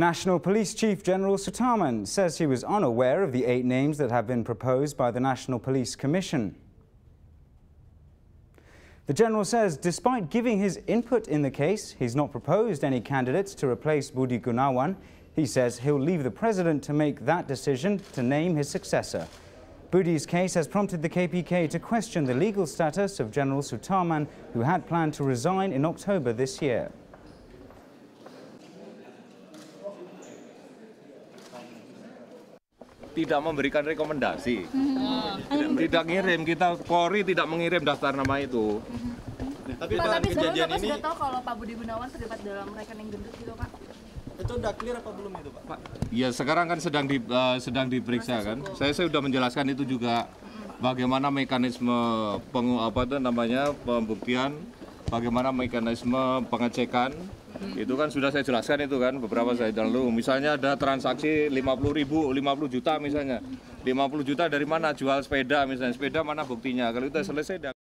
National Police Chief General Sutaman says he was unaware of the eight names that have been proposed by the National Police Commission. The general says despite giving his input in the case, he's not proposed any candidates to replace Budi Gunawan. He says he'll leave the president to make that decision to name his successor. Budi's case has prompted the KPK to question the legal status of General Sutarman, who had planned to resign in October this year. tidak memberikan rekomendasi. Hmm. Tidak ngirim, kita Polri tidak mengirim daftar nama itu. Hmm. Tapi Pak, tapi kejadian ini sudah tahu kalau Pak Budi Gunawan terlibat dalam rekening gendut gitu, Pak? Itu udah clear apa belum itu, Pak? Pak ya sekarang kan sedang di, uh, sedang diperiksa kan. Saya saya sudah menjelaskan itu juga bagaimana mekanisme pengu apa itu namanya pembuktian, bagaimana mekanisme pengecekan Hmm. itu kan sudah saya jelaskan itu kan beberapa hmm. saya dulu misalnya ada transaksi 50 ribu 50 juta misalnya 50 juta dari mana jual sepeda misalnya sepeda mana buktinya kalau kita selesai